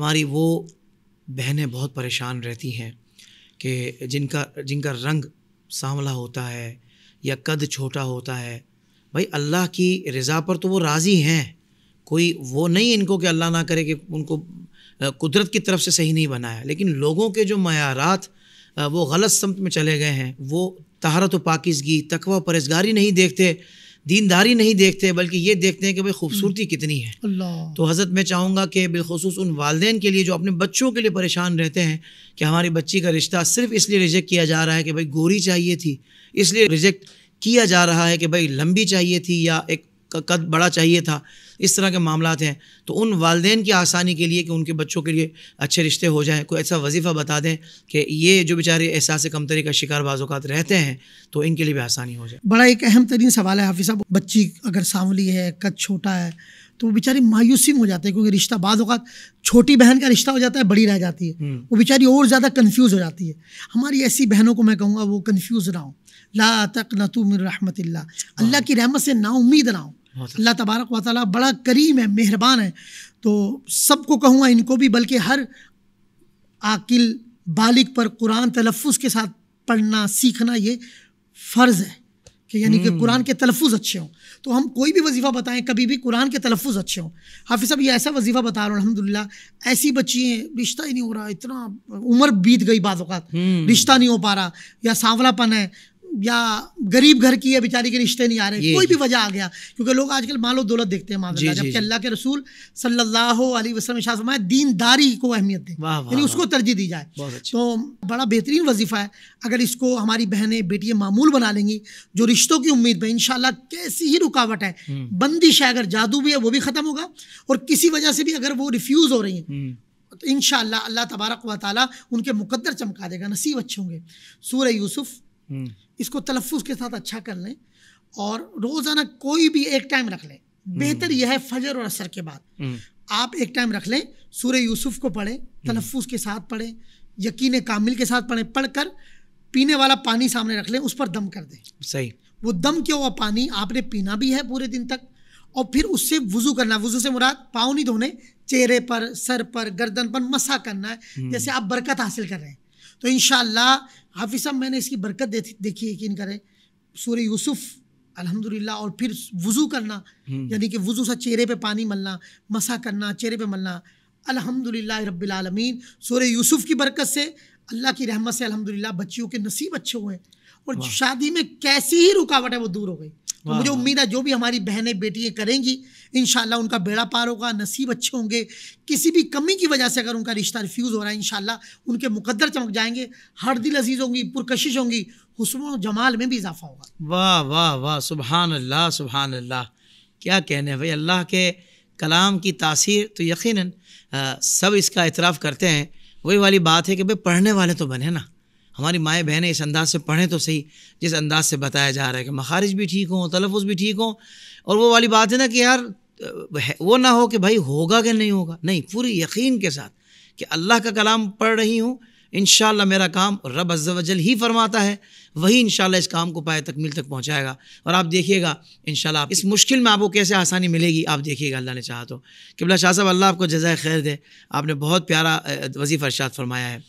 हमारी वो बहनें बहुत परेशान रहती हैं कि जिनका जिनका रंग सांवला होता है या कद छोटा होता है भाई अल्लाह की रज़ा पर तो वो राज़ी हैं कोई वो नहीं इनको कि अल्लाह ना करे कि उनको कुदरत की तरफ से सही नहीं बनाया लेकिन लोगों के जो मैारात वो गलत समत में चले गए हैं वो तहारत व पाकिजगी तकवा परहेजगारी नहीं देखते दीनदारी नहीं देखते बल्कि ये देखते हैं कि भाई खूबसूरती हम्म। कितनी है तो हज़रत मैं चाहूँगा कि बिलखसूस उन वालदेन के लिए जो अपने बच्चों के लिए परेशान रहते हैं कि हमारी बच्ची का रिश्ता सिर्फ इसलिए रिजेक्ट किया जा रहा है कि भाई गोरी चाहिए थी इसलिए रिजेक्ट किया जा रहा है कि भाई लंबी चाहिए थी या एक कद बड़ा चाहिए था इस तरह के मामला हैं तो उन वालदेन की आसानी के लिए कि उनके बच्चों के लिए अच्छे रिश्ते हो जाएँ कोई ऐसा वजीफ़ा बता दें कि ये जो बेचारे एहसास कमतरी का शिकार बाज़ात रहते हैं तो इनके लिए भी आसानी हो जाए बड़ा एक अहम तरीन सवाल है हाफिज़ साहब बच्ची अगर सांवली है कद छोटा है तो वो बेचारी मायूसी में हो जाते हैं क्योंकि रिश्ता बाद अवत छोटी बहन का रिश्ता हो जाता है बड़ी रह जाती है हम्म। वो बेचारी और ज़्यादा कन्फ्यूज़ हो जाती है हमारी ऐसी बहनों को मैं कहूँगा वो कन्फ्यूज़ ना हो ला तक नतुम रहमत अल्लाह की रहमत से ना उम्मीद ना हो अल्लाह अच्छा। तबारक व बड़ा करीम है मेहरबान है तो सबको कहूँगा इनको भी बल्कि हर आकिल बालिक पर कुरान तलफ़ के साथ पढ़ना सीखना ये फ़र्ज़ है कि यानी कि हम्म। कुरान के तलफ़ अच्छे हों तो हम कोई भी वजीफ़ा बताएं कभी भी कुरान के तलफ़ अच्छे हों हाफि साहब ये ऐसा वजीफ़ा बता रहा हूँ अलहमदिल्ला ऐसी बच्ची हैं रिश्ता ही नहीं हो रहा इतना उम्र बीत गई बाज़ात हम्म। रिश्ता नहीं हो पा रहा या सांवलापन है या गरीब घर की है बेचारी के रिश्ते नहीं आ रहे कोई भी वजह आ गया क्योंकि लोग आजकल मालो दौलत देखते हैं मामला जबकि अल्लाह के रसूल सल्लल्लाहु अलैहि वसल्लम शाह फरमाया दीनदारी को अहमियत दें यानी उसको तरजीह दी जाए तो बड़ा बेहतरीन वजीफ़ा है अगर इसको हमारी बहनें बेटियाँ मामूल बना लेंगी जो रिश्तों की उम्मीद में इन कैसी ही रुकावट है हम्म। बंदिश है अगर जादू भी है वो भी ख़त्म होगा और किसी वजह से भी अगर वो रिफ्यूज़ हो रही हैं हम्म। तो इन अल्लाह तबारक व ताली उनके मुकद्दर चमका देगा नसीब अच्छे होंगे सूर्य यूसुफ़ हम्म। इसको तलफ़ के साथ अच्छा कर लें और रोज़ाना कोई भी एक टाइम रख लें हम्म। बेहतर यह है फजर और असर के बाद हम्म। आप एक टाइम रख लें सूर्य यूसुफ को पढ़ें तलफ़ के साथ पढ़ें यकीन कामिल के साथ पढ़ें पढ़कर पीने वाला पानी सामने रख लें उस पर दम कर दें सही वो दम क्यों हुआ पानी आपने पीना भी है पूरे दिन तक और फिर उससे वज़ू करना वज़ू से मुराद पाँव नहीं धोने चेहरे पर सर पर गर्दन पर मसा करना है जैसे आप बरकत हासिल कर रहे हैं तो इन हाफिज़ साहब मैंने इसकी बरकत देखी यकीन करें सूर्य यूसुफ़ अल्हम्दुलिल्लाह और फिर वज़ू करना हम्म। यानी कि वज़ू सा चेहरे पे पानी मलना मसा करना चेहरे पे मलना अल्हम्दुलिल्लाह रब्बिल आलमीन सूर्य यूसुफ़ की बरकत से अल्लाह की रहमत से अल्हम्दुलिल्लाह बच्चियों के नसीब अच्छे हुए और शादी में कैसी ही रुकावट है वो दूर हो गई तो मुझे उम्मीद है जो भी हमारी बहनें बेटियाँ करेंगी इन उनका बेड़ा पार होगा नसीब अच्छे होंगे किसी भी कमी की वजह से अगर उनका रिश्ता रिफ्यूज़ हो रहा है इन उनके मुकद्दर चमक जाएंगे हर दिल अजीज़ होंगी पुरकशिश होंगी हसन जमाल में भी इजाफा होगा वाह वाह वाह सुबहान अल्लाह सुबहान अल्लाह क्या कहने हैं भाई अल्लाह के कलाम की तासीर तो यकीनन सब इसका इतराफ़ करते हैं वही वाली बात है कि भाई पढ़ने वाले तो बने ना हमारी माएँ बहनें इस अंदाज से पढ़ें तो सही जिस अंदाज से बताया जा रहा है कि मखारिज भी ठीक हों तलफ़ भी ठीक हों और वो वाली बात है ना कि यार वो ना हो कि भाई होगा कि नहीं होगा नहीं पूरी यकीन के साथ कि अल्लाह का कलाम पढ़ रही हूँ इन मेरा काम रब अज्जल ही फरमाता है वही इन इस काम को पाए तकमील तक पहुँचाएगा और आप देखिएगा इन आप इस मुश्किल में आपको कैसे आसानी मिलेगी आप देखिएगा अल्लाह ने चाहा तो किबला शाह साहब अल्लाह आपको जजाय खैर दे आपने बहुत प्यारा वजीफ़ अरशाद फरमाया है